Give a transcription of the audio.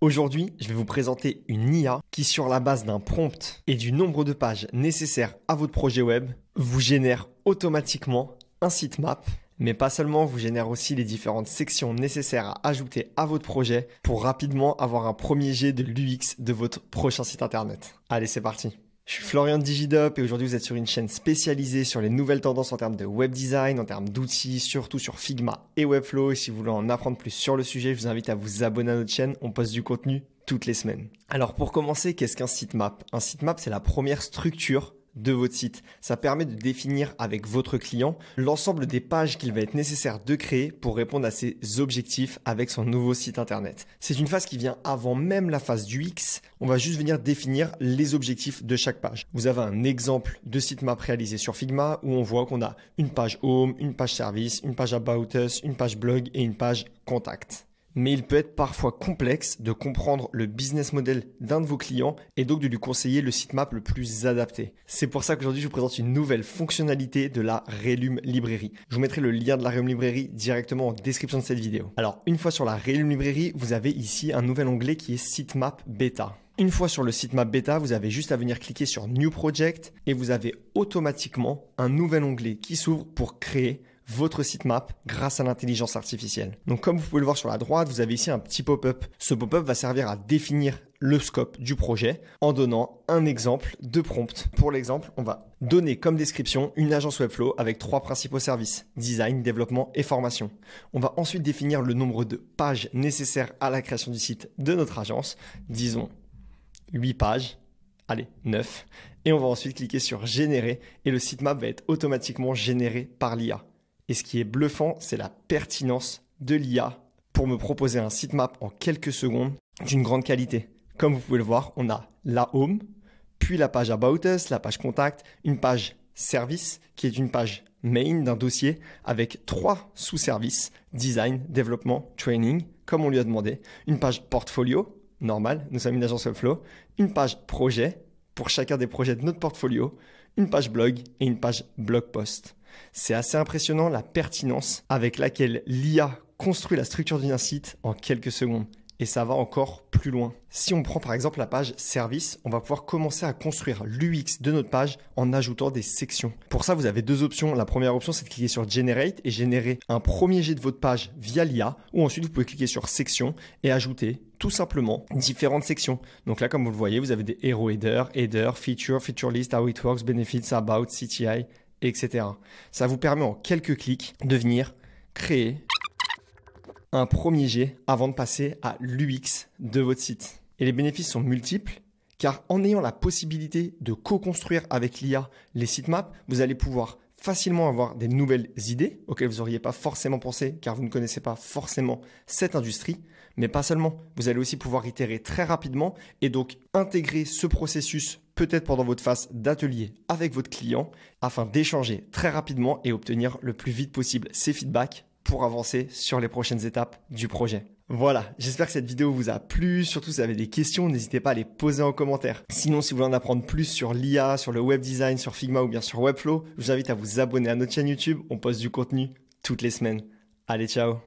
Aujourd'hui, je vais vous présenter une IA qui, sur la base d'un prompt et du nombre de pages nécessaires à votre projet web, vous génère automatiquement un sitemap, mais pas seulement, vous génère aussi les différentes sections nécessaires à ajouter à votre projet pour rapidement avoir un premier jet de l'UX de votre prochain site internet. Allez, c'est parti je suis Florian Digidop et aujourd'hui vous êtes sur une chaîne spécialisée sur les nouvelles tendances en termes de web design, en termes d'outils, surtout sur Figma et Webflow. Et si vous voulez en apprendre plus sur le sujet, je vous invite à vous abonner à notre chaîne. On poste du contenu toutes les semaines. Alors pour commencer, qu'est-ce qu'un sitemap Un sitemap, c'est la première structure de votre site. Ça permet de définir avec votre client l'ensemble des pages qu'il va être nécessaire de créer pour répondre à ses objectifs avec son nouveau site internet. C'est une phase qui vient avant même la phase du X. On va juste venir définir les objectifs de chaque page. Vous avez un exemple de sitemap réalisé sur Figma où on voit qu'on a une page home, une page service, une page about us, une page blog et une page contact mais il peut être parfois complexe de comprendre le business model d'un de vos clients et donc de lui conseiller le sitemap le plus adapté. C'est pour ça qu'aujourd'hui je vous présente une nouvelle fonctionnalité de la Relume Librairie. Je vous mettrai le lien de la Relume Librairie directement en description de cette vidéo. Alors une fois sur la Relume Librairie, vous avez ici un nouvel onglet qui est Sitemap Beta. Une fois sur le sitemap bêta, vous avez juste à venir cliquer sur New Project et vous avez automatiquement un nouvel onglet qui s'ouvre pour créer votre sitemap grâce à l'intelligence artificielle. Donc comme vous pouvez le voir sur la droite, vous avez ici un petit pop-up. Ce pop-up va servir à définir le scope du projet en donnant un exemple de prompt. Pour l'exemple, on va donner comme description une agence Webflow avec trois principaux services, design, développement et formation. On va ensuite définir le nombre de pages nécessaires à la création du site de notre agence, disons 8 pages, allez, 9. Et on va ensuite cliquer sur générer et le sitemap va être automatiquement généré par l'IA. Et ce qui est bluffant, c'est la pertinence de l'IA pour me proposer un sitemap en quelques secondes d'une grande qualité. Comme vous pouvez le voir, on a la home, puis la page About Us, la page Contact, une page Service qui est une page main d'un dossier avec trois sous-services design, développement, training, comme on lui a demandé, une page portfolio, normal, nous sommes une agence flow une page projet pour chacun des projets de notre portfolio, une page blog et une page blog post. C'est assez impressionnant la pertinence avec laquelle l'IA construit la structure d'un site en quelques secondes. Et ça va encore plus loin. Si on prend par exemple la page service, on va pouvoir commencer à construire l'UX de notre page en ajoutant des sections. Pour ça, vous avez deux options. La première option, c'est de cliquer sur Generate et générer un premier jet de votre page via l'IA, ou ensuite vous pouvez cliquer sur Section et ajouter tout simplement différentes sections. Donc là, comme vous le voyez, vous avez des hero header, header, feature, feature list, how it works, benefits, about, CTI, etc. Ça vous permet en quelques clics de venir créer un premier jet avant de passer à l'UX de votre site. Et les bénéfices sont multiples, car en ayant la possibilité de co-construire avec l'IA les sitemaps, vous allez pouvoir facilement avoir des nouvelles idées auxquelles vous n'auriez pas forcément pensé car vous ne connaissez pas forcément cette industrie, mais pas seulement, vous allez aussi pouvoir itérer très rapidement et donc intégrer ce processus peut-être pendant votre phase d'atelier avec votre client afin d'échanger très rapidement et obtenir le plus vite possible ses feedbacks pour avancer sur les prochaines étapes du projet. Voilà, j'espère que cette vidéo vous a plu. Surtout si vous avez des questions, n'hésitez pas à les poser en commentaire. Sinon, si vous voulez en apprendre plus sur l'IA, sur le web design, sur Figma ou bien sur Webflow, je vous invite à vous abonner à notre chaîne YouTube. On poste du contenu toutes les semaines. Allez, ciao